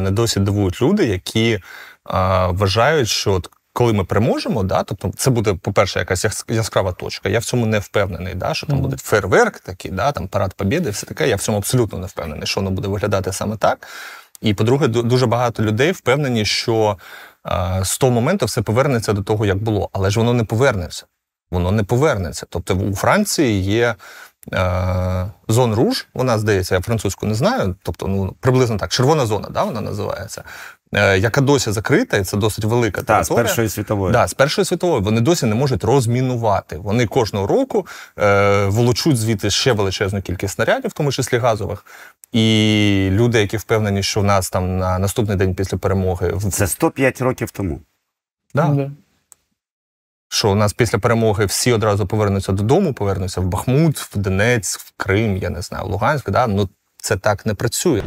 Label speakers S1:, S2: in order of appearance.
S1: Мене досі дивують люди, які а, вважають, що от коли ми переможемо, да, тобто це буде, по-перше, якась яскрава точка. Я в цьому не впевнений, да, що там mm-hmm. буде фейерверк такий, да, там парад побіди, все таке. Я в цьому абсолютно не впевнений, що воно буде виглядати саме так. І, по-друге, дуже багато людей впевнені, що а, з того моменту все повернеться до того, як було. Але ж воно не повернеться. Воно не повернеться. Тобто у Франції є Е, зон руж, вона здається, я французьку не знаю, тобто ну приблизно так, червона зона, да, вона називається, е, яка досі закрита, і це досить велика територія. з першої світової да, з першої світової вони досі не можуть розмінувати. Вони кожного року е, волочуть звідти ще величезну кількість снарядів, в тому числі газових. І люди, які впевнені, що в нас там на наступний день після перемоги це 105 років тому. Да. Ну, що у нас після перемоги всі одразу повернуться додому, повернуться в Бахмут, в Донець, в Крим, я не знаю, в Луганськ. Да? Ну це так не працює.